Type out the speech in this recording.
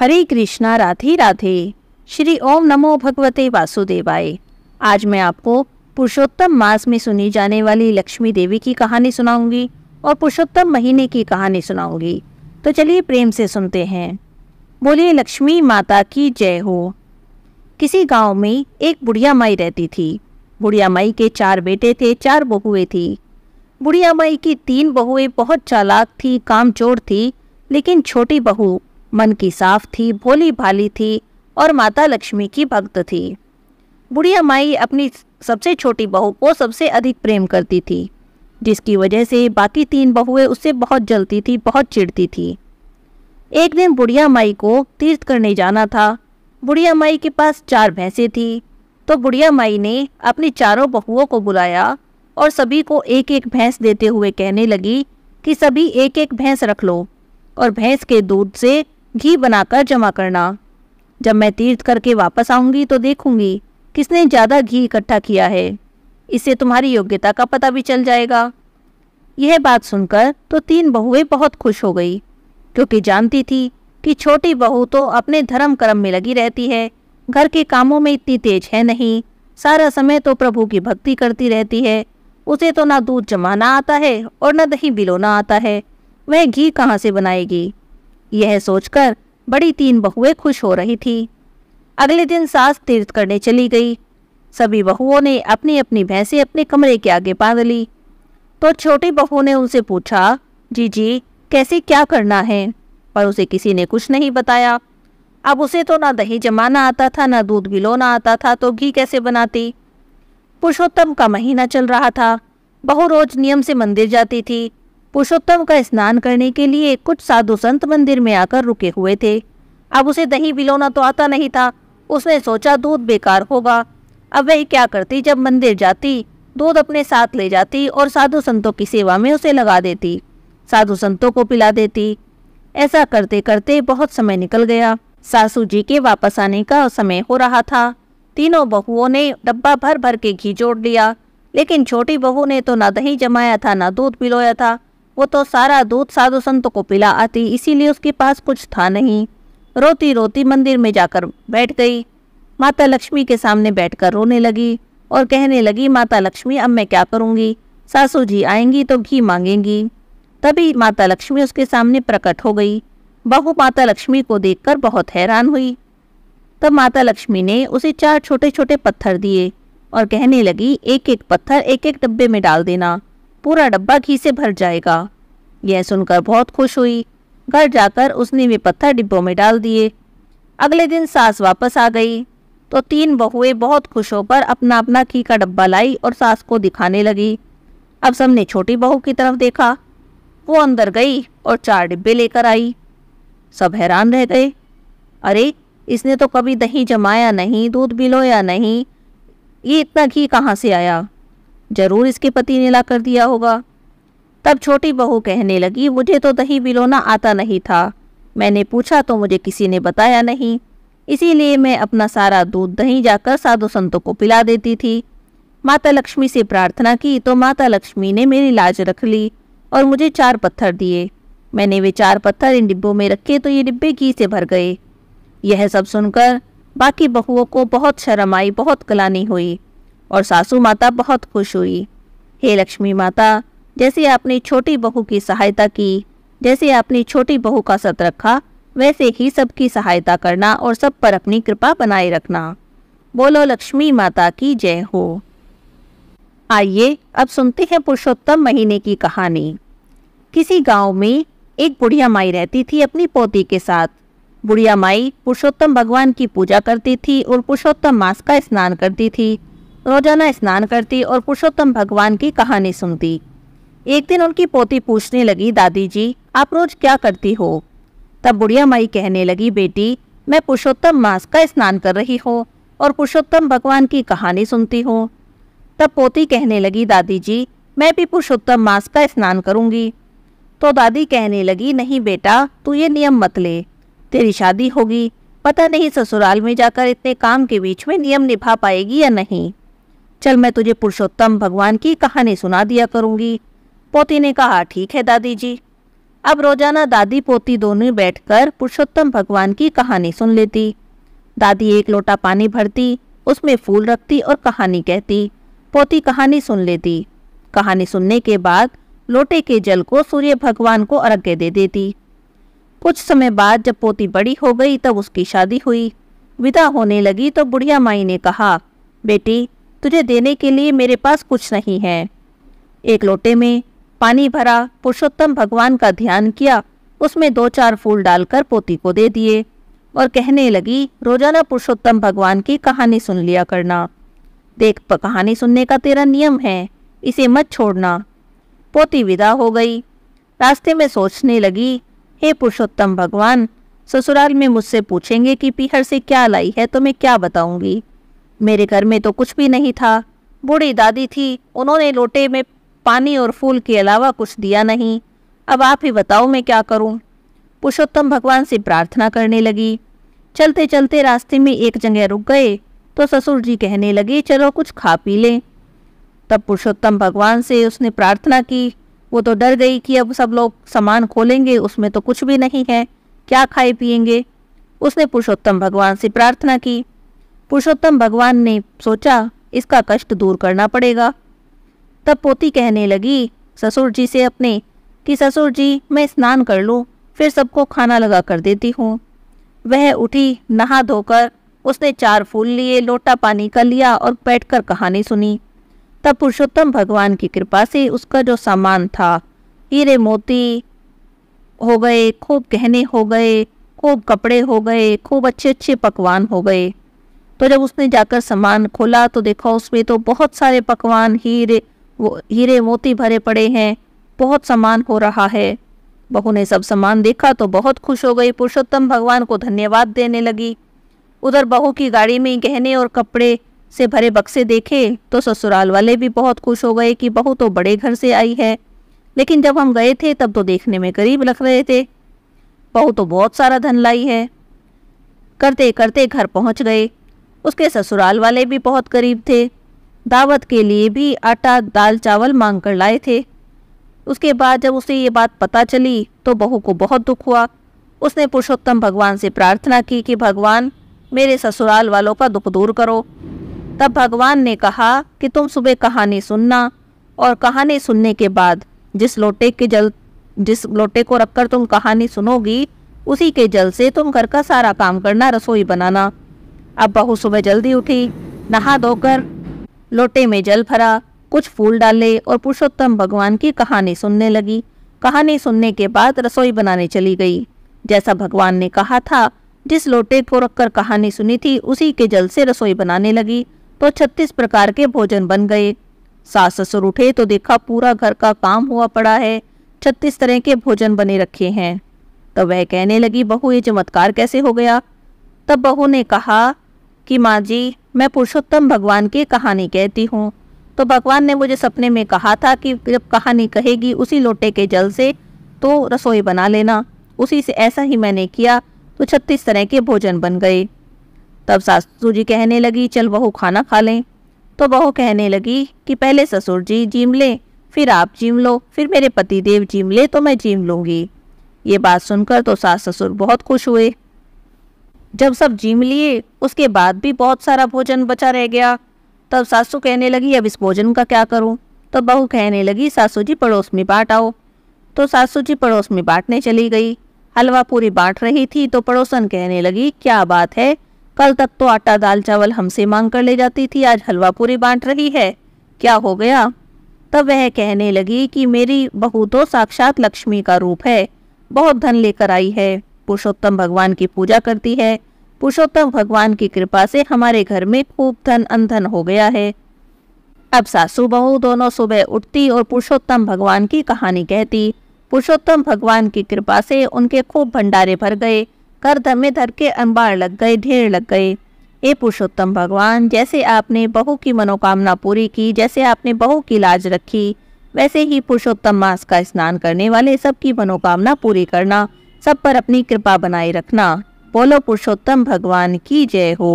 हरे कृष्णा राधे राधे श्री ओम नमो भगवते वासुदेवाय आज मैं आपको पुरुषोत्तम मास में सुनी जाने वाली लक्ष्मी देवी की कहानी सुनाऊंगी और पुरुषोत्तम महीने की कहानी सुनाऊंगी तो चलिए प्रेम से सुनते हैं बोलिए लक्ष्मी माता की जय हो किसी गांव में एक बुढ़िया माई रहती थी बुढ़िया माई के चार बेटे थे चार बहुएं थी बुढ़िया माई की तीन बहुएं बहुत चालाक थी कामचोर थी लेकिन छोटी बहू मन की साफ थी भोली भाली थी और माता लक्ष्मी की भक्त थी बुढ़िया माई अपनी सबसे छोटी बहू को सबसे अधिक प्रेम करती थी जिसकी वजह से बाकी तीन बहुएं उससे बहुत जलती थी बहुत चिढ़ती थी एक दिन बुढ़िया माई को तीर्थ करने जाना था बुढ़िया माई के पास चार भैंसे थी तो बुढ़िया माई ने अपनी चारों बहुओं को बुलाया और सभी को एक एक भैंस देते हुए कहने लगी कि सभी एक एक भैंस रख लो और भैंस के दूध से घी बनाकर जमा करना जब मैं तीर्थ करके वापस आऊंगी तो देखूंगी किसने ज़्यादा घी इकट्ठा किया है इससे तुम्हारी योग्यता का पता भी चल जाएगा यह बात सुनकर तो तीन बहुएं बहुत खुश हो गई क्योंकि जानती थी कि छोटी बहू तो अपने धर्म कर्म में लगी रहती है घर के कामों में इतनी तेज है नहीं सारा समय तो प्रभु की भक्ति करती रहती है उसे तो ना दूध जमाना आता है और ना दही बिलोना आता है वह घी कहाँ से बनाएगी यह सोचकर बड़ी तीन बहुएं खुश हो रही थी अगले दिन सास तीर्थ करने चली गई सभी बहुओं ने अपनी अपनी भैंसे अपने कमरे के आगे बांध ली तो छोटी बहू ने उनसे पूछा जी जी कैसे क्या करना है पर उसे किसी ने कुछ नहीं बताया अब उसे तो ना दही जमाना आता था ना दूध बिलोना आता था तो घी कैसे बनाती पुरुषोत्तम का महीना चल रहा था बहु रोज नियम से मंदिर जाती थी पुरुषोत्तम का स्नान करने के लिए कुछ साधु संत मंदिर में आकर रुके हुए थे अब उसे दही बिलोना तो आता नहीं था उसने सोचा दूध बेकार होगा अब वह क्या करती जब मंदिर जाती दूध अपने साथ ले जाती और साधु संतों की सेवा में उसे लगा देती साधु संतों को पिला देती ऐसा करते करते बहुत समय निकल गया सासू जी के वापस आने का समय हो रहा था तीनों बहुओं ने डब्बा भर भर के घी जोड़ लिया लेकिन छोटी बहू ने तो ना दही जमाया था ना दूध पिलोया था वो तो सारा दूध साधु संतों को पिला आती इसीलिए उसके पास कुछ था नहीं रोती रोती मंदिर में जाकर बैठ गई माता लक्ष्मी के सामने बैठकर रोने लगी और कहने लगी माता लक्ष्मी अब मैं क्या करूंगी सासू जी आएंगी तो घी मांगेंगी तभी माता लक्ष्मी उसके सामने प्रकट हो गई बहू माता लक्ष्मी को देखकर बहुत हैरान हुई तब माता लक्ष्मी ने उसे चार छोटे छोटे पत्थर दिए और कहने लगी एक एक पत्थर एक एक डब्बे में डाल देना पूरा डब्बा घी से भर जाएगा यह सुनकर बहुत खुश हुई घर जाकर उसने वे पत्थर डिब्बों में डाल दिए अगले दिन सास वापस आ गई तो तीन बहुएं बहुत खुश होकर अपना अपना घी का डब्बा लाई और सास को दिखाने लगी अब सबने छोटी बहू की तरफ देखा वो अंदर गई और चार डिब्बे लेकर आई सब हैरान रह गए अरे इसने तो कभी दही जमाया नहीं दूध बिलोया नहीं ये इतना घी कहाँ से आया जरूर इसके पति ने ला कर दिया होगा तब छोटी बहू कहने लगी मुझे तो दही बिलोना आता नहीं था मैंने पूछा तो मुझे किसी ने बताया नहीं इसीलिए मैं अपना सारा दूध दही जाकर साधु संतों को पिला देती थी माता लक्ष्मी से प्रार्थना की तो माता लक्ष्मी ने मेरी लाज रख ली और मुझे चार पत्थर दिए मैंने वे चार पत्थर इन डिब्बों में रखे तो ये डिब्बे घी से भर गए यह सब सुनकर बाकी बहुओं को बहुत शर्म आई बहुत कलानी हुई और सासू माता बहुत खुश हुई हे लक्ष्मी माता जैसे आपने छोटी बहू की सहायता की जैसे आपने छोटी बहू का सत रखा वैसे ही सबकी सहायता करना और सब पर अपनी कृपा बनाए रखना बोलो लक्ष्मी माता की जय हो आइए अब सुनते हैं पुरुषोत्तम महीने की कहानी किसी गांव में एक बुढ़िया माई रहती थी अपनी पोती के साथ बुढ़िया माई पुरुषोत्तम भगवान की पूजा करती थी और पुरुषोत्तम मास का स्नान करती थी रोजाना स्नान करती और पुरुषोत्तम भगवान की कहानी सुनती एक दिन उनकी पोती पूछने लगी दादी जी आप रोज क्या करती हो तब बुढ़िया माई कहने लगी बेटी मैं पुरुषोत्तम मास का स्नान कर रही हूँ और पुरुषोत्तम भगवान की कहानी सुनती हूँ तब पोती कहने लगी दादी जी मैं भी पुरुषोत्तम मास का स्नान करूँगी तो दादी कहने लगी नहीं बेटा तू ये नियम मत ले तेरी शादी होगी पता नहीं ससुराल में जाकर इतने काम के बीच में नियम निभा पाएगी या नहीं चल मैं तुझे पुरुषोत्तम भगवान की कहानी सुना दिया करूंगी पोती ने कहा ठीक है दादी जी अब रोजाना दादी पोती दोनों बैठकर पुरुषोत्तम भगवान की कहानी सुन लेती दादी एक लोटा पानी भरती उसमें फूल रखती और कहानी कहती पोती कहानी सुन लेती कहानी सुनने के बाद लोटे के जल को सूर्य भगवान को अर्घ्य दे देती कुछ समय बाद जब पोती बड़ी हो गई तब उसकी शादी हुई विदा होने लगी तो बुढ़िया माई ने कहा बेटी तुझे देने के लिए मेरे पास कुछ नहीं है एक लोटे में पानी भरा पुरुषोत्तम भगवान का ध्यान किया उसमें दो चार फूल डालकर पोती को दे दिए और कहने लगी रोजाना पुरुषोत्तम भगवान की कहानी सुन लिया करना देख कहानी सुनने का तेरा नियम है इसे मत छोड़ना पोती विदा हो गई रास्ते में सोचने लगी हे पुरुषोत्तम भगवान ससुराल में मुझसे पूछेंगे कि पीहर से क्या लाई है तो मैं क्या बताऊंगी मेरे घर में तो कुछ भी नहीं था बूढ़ी दादी थी उन्होंने लोटे में पानी और फूल के अलावा कुछ दिया नहीं अब आप ही बताओ मैं क्या करूं? पुरुषोत्तम भगवान से प्रार्थना करने लगी चलते चलते रास्ते में एक जगह रुक गए तो ससुर जी कहने लगे चलो कुछ खा पी लें तब पुरुषोत्तम भगवान से उसने प्रार्थना की वो तो डर गई कि अब सब लोग सामान खोलेंगे उसमें तो कुछ भी नहीं है क्या खाए पिएंगे उसने पुरुषोत्तम भगवान से प्रार्थना की पुरुषोत्तम भगवान ने सोचा इसका कष्ट दूर करना पड़ेगा तब पोती कहने लगी ससुर जी से अपने कि ससुर जी मैं स्नान कर लूँ फिर सबको खाना लगा कर देती हूँ वह उठी नहा धोकर उसने चार फूल लिए लोटा पानी का लिया और बैठकर कहानी सुनी तब पुरुषोत्तम भगवान की कृपा से उसका जो सामान था हीरे मोती हो गए खूब गहने हो गए खूब कपड़े हो गए खूब अच्छे अच्छे पकवान हो गए तो जब उसने जाकर सामान खोला तो देखा उसमें तो बहुत सारे पकवान हीरे वो हीरे मोती भरे पड़े हैं बहुत सामान हो रहा है बहू ने सब सामान देखा तो बहुत खुश हो गई पुरुषोत्तम भगवान को धन्यवाद देने लगी उधर बहू की गाड़ी में गहने और कपड़े से भरे बक्से देखे तो ससुराल वाले भी बहुत खुश हो गए कि बहू तो बड़े घर से आई है लेकिन जब हम गए थे तब तो देखने में गरीब लग रहे थे बहू तो बहुत सारा धन लाई है करते करते घर पहुंच गए उसके ससुराल वाले भी बहुत करीब थे दावत के लिए भी आटा दाल चावल मांग कर लाए थे उसके बाद जब उसे ये बात पता चली तो बहू को बहुत दुख हुआ उसने पुरुषोत्तम भगवान से प्रार्थना की कि भगवान मेरे ससुराल वालों का दुख दूर करो तब भगवान ने कहा कि तुम सुबह कहानी सुनना और कहानी सुनने के बाद जिस लोटे के जल जिस लोटे को रखकर तुम कहानी सुनोगी उसी के जल से तुम घर का सारा काम करना रसोई बनाना अब बहू सुबह जल्दी उठी नहा धोकर लोटे में जल भरा कुछ फूल डाले और पुरुषोत्तम भगवान की कहानी सुनने लगी कहानी सुनने के बाद रसोई बनाने चली गई जैसा भगवान ने कहा था जिस लोटे को रखकर कहानी सुनी थी उसी के जल से रसोई बनाने लगी तो छत्तीस प्रकार के भोजन बन गए सास ससुर उठे तो देखा पूरा घर का काम हुआ पड़ा है छत्तीस तरह के भोजन बने रखे हैं तब तो वह कहने लगी बहू ये चमत्कार कैसे हो गया तब बहू ने कहा कि माँ जी मैं पुरुषोत्तम भगवान की कहानी कहती हूँ तो भगवान ने मुझे सपने में कहा था कि जब कहानी कहेगी उसी लोटे के जल से तो रसोई बना लेना उसी से ऐसा ही मैंने किया तो छत्तीस तरह के भोजन बन गए तब सासू जी कहने लगी चल बहू खाना खा लें तो बहू कहने लगी कि पहले ससुर जी जीम लें फिर आप जीम लो फिर मेरे पति देव जीम ले तो मैं जीम लूँगी ये बात सुनकर तो सास ससुर बहुत खुश हुए जब सब जीम लिए उसके बाद भी बहुत सारा भोजन बचा रह गया तब सासू कहने लगी अब इस भोजन का क्या करूं तो बहू कहने लगी सासू जी पड़ोस में बांट आओ तो सासू जी पड़ोस में बांटने चली गई हलवा पूरी बांट रही थी तो पड़ोसन कहने लगी क्या बात है कल तक तो आटा दाल चावल हमसे मांग कर ले जाती थी आज हलवा पूरी बांट रही है क्या हो गया तब वह कहने लगी कि मेरी बहू तो साक्षात लक्ष्मी का रूप है बहुत धन लेकर आई है पुरुषोत्तम भगवान की पूजा करती है पुरुषोत्तम भगवान की कृपा से हमारे घर में खूब धन अंधन हो गया है अब सासू बहू दोनों सुबह उठती और पुरुषोत्तम भगवान की कहानी कहती पुरुषोत्तम भगवान की कृपा से उनके खूब भंडारे भर गए कर धमे धर के अंबार लग गए ढेर लग गए ए पुरुषोत्तम भगवान जैसे आपने बहू की मनोकामना पूरी की जैसे आपने बहू की लाज रखी वैसे ही पुरुषोत्तम मास का स्नान करने वाले सबकी मनोकामना पूरी करना सब पर अपनी कृपा बनाए रखना बोलो पुरुषोत्तम भगवान की जय हो